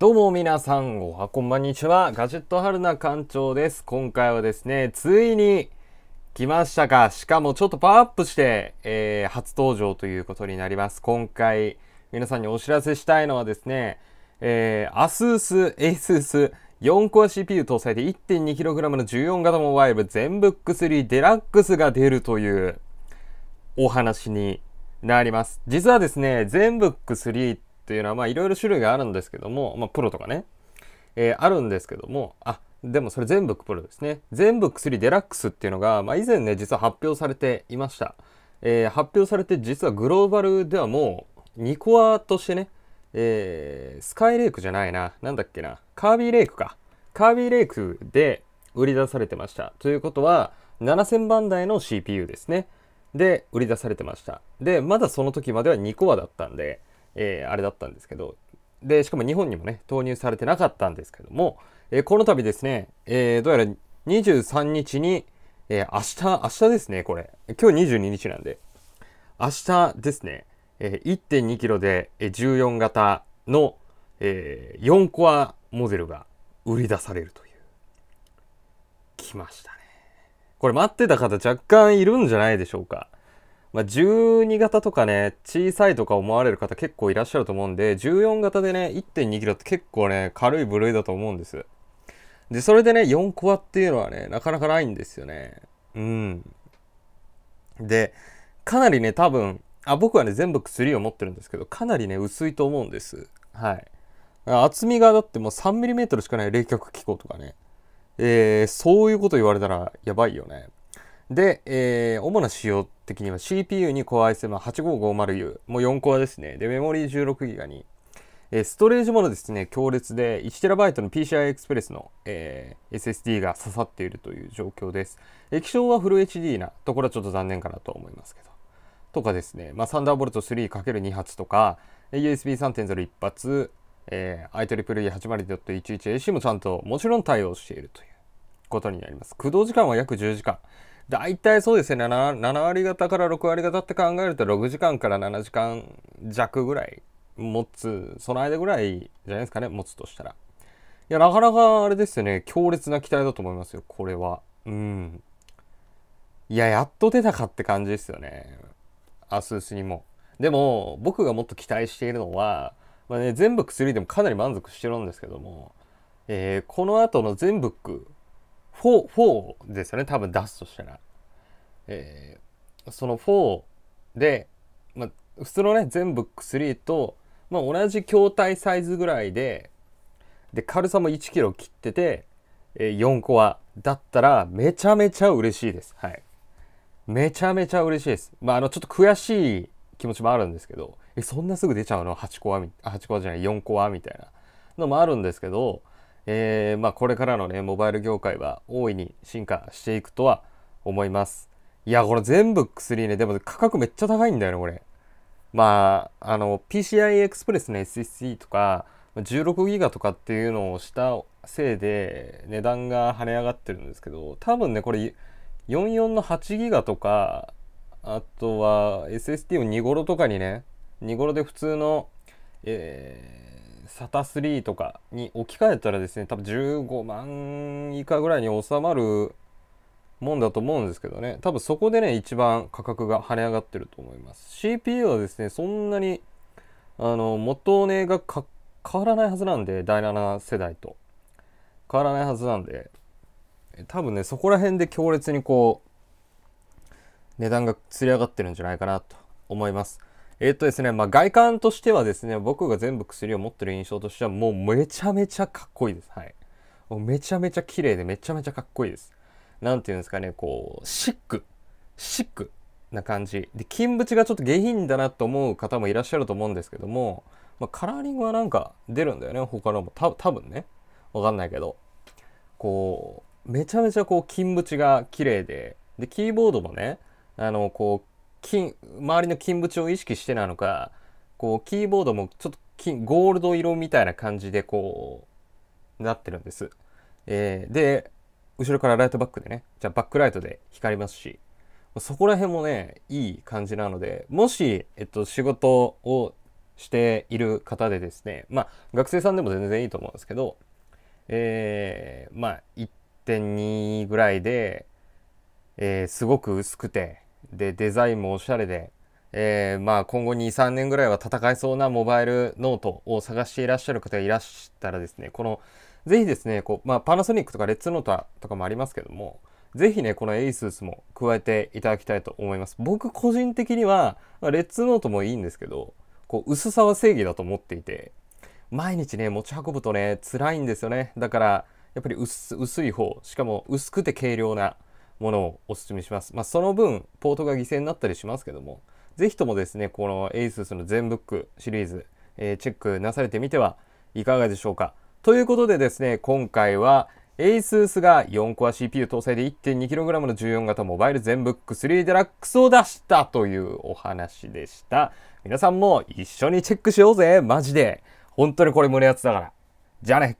どうも皆さん、おはこんばんにちは。ガジェット春菜館長です。今回はですね、ついに来ましたか。しかもちょっとパワーアップして、えー、初登場ということになります。今回、皆さんにお知らせしたいのはですね、えー、ASUS ASUS 4コア CPU 搭載で 1.2kg の14型モバイル全ブック3デラックスが出るというお話になります。実はですね、全ブック3ってっていうのは、まあいろいろ種類があるんですけども、まあプロとかね、えー、あるんですけども、あ、でもそれ全部プロですね。全部薬デラックスっていうのが、まあ以前ね、実は発表されていました。えー、発表されて実はグローバルではもうニコアとしてね、えー、スカイレイクじゃないな。なんだっけな。カービーレイクか。カービーレイクで売り出されてました。ということは、7000番台の CPU ですね。で、売り出されてました。で、まだその時までは2コアだったんで、えー、あれだったんですけど、で、しかも日本にもね、投入されてなかったんですけども、えー、この度ですね、えー、どうやら23日に、えー、明日、明日ですね、これ。今日22日なんで。明日ですね、えー、1.2キロで14型の、えー、4コアモデルが売り出されるという。来ましたね。これ待ってた方若干いるんじゃないでしょうか。まあ、12型とかね、小さいとか思われる方結構いらっしゃると思うんで、14型でね、1.2kg って結構ね、軽い部類だと思うんです。で、それでね、4コアっていうのはね、なかなかないんですよね。うん。で、かなりね、多分、あ、僕はね、全部薬を持ってるんですけど、かなりね、薄いと思うんです。はい。厚みがだってもう 3mm しかない冷却機構とかね。えー、そういうこと言われたらやばいよね。で、えー、主な仕様的には CPU に Core i7-8550U もう4コアですねでメモリー 16GB に、えー、ストレージものですね強烈で 1TB の PCI Express の、えー、SSD が刺さっているという状況です液晶はフル HD なところはちょっと残念かなと思いますけどとかですね、まあ、サンダーボルト 3×2 発とか USB3.01 発、えー、IEEE802.11AC もちゃんともちろん対応しているということになります駆動時間は約10時間大体そうですね 7, 7割方から6割方って考えると6時間から7時間弱ぐらい持つその間ぐらいじゃないですかね持つとしたらいやなかなかあれですよね強烈な期待だと思いますよこれはうんいややっと出たかって感じですよねアスースにもでも僕がもっと期待しているのは、まあね、全ブック3でもかなり満足してるんですけども、えー、この後の全ブック 4, 4ですよね多分出すとしたら、えー、その4で、まあ、普通のね全部薬と、まあ、同じ筐体サイズぐらいでで軽さも 1kg 切ってて、えー、4コアだったらめちゃめちゃ嬉しいですはいめちゃめちゃ嬉しいですまああのちょっと悔しい気持ちもあるんですけどえそんなすぐ出ちゃうの8コア8コアじゃない4コアみたいなのもあるんですけどえー、まあ、これからのね、モバイル業界は大いに進化していくとは思います。いや、これ全部薬ね、でも価格めっちゃ高いんだよね、これ。まあ、あの、PCI エクスプレスの SSD とか、16ギガとかっていうのをしたせいで値段が跳ね上がってるんですけど、多分ね、これ44の8ギガとか、あとは SSD を2頃とかにね、2頃で普通の、えーサタ3とかに置き換えたらですね、多分15万以下ぐらいに収まるもんだと思うんですけどね、多分そこでね、一番価格が跳ね上がってると思います。CPU はですね、そんなに、あの、元値が変わらないはずなんで、第7世代と。変わらないはずなんで、多分ね、そこら辺で強烈にこう、値段がつり上がってるんじゃないかなと思います。えっとですね、まあ、外観としてはですね、僕が全部薬を持ってる印象としては、もうめちゃめちゃかっこいいです。はい。もうめちゃめちゃ綺麗でめちゃめちゃかっこいいです。何て言うんですかね、こう、シック。シックな感じ。で、金縁がちょっと下品だなと思う方もいらっしゃると思うんですけども、まあ、カラーリングはなんか出るんだよね、他のも。た多分ね。わかんないけど。こう、めちゃめちゃこう、金縁が綺麗で、で、キーボードもね、あの、こう、金周りの金縁を意識してなのかこうキーボードもちょっと金ゴールド色みたいな感じでこうなってるんです、えー、で後ろからライトバックでねじゃあバックライトで光りますしそこら辺もねいい感じなのでもし、えっと、仕事をしている方でですねまあ学生さんでも全然いいと思うんですけどえー、まあ1.2ぐらいで、えー、すごく薄くてでデザインもおしゃれで、えー、まあ今後23年ぐらいは戦えそうなモバイルノートを探していらっしゃる方がいらっしゃったらですねこのぜひですねこう、まあ、パナソニックとかレッツノートとかもありますけどもぜひねこのエイ u スも加えていただきたいと思います僕個人的にはレッツノートもいいんですけどこう薄さは正義だと思っていて毎日ね持ち運ぶとね辛いんですよねだからやっぱり薄い方しかも薄くて軽量なものをお勧めします。まあ、その分、ポートが犠牲になったりしますけども、ぜひともですね、この ASUS の全ブックシリーズ、えー、チェックなされてみてはいかがでしょうか。ということでですね、今回は ASUS が4コア CPU 搭載で 1.2kg の14型モバイル全ブック3デラックスを出したというお話でした。皆さんも一緒にチェックしようぜマジで本当にこれ胸熱だから。じゃあね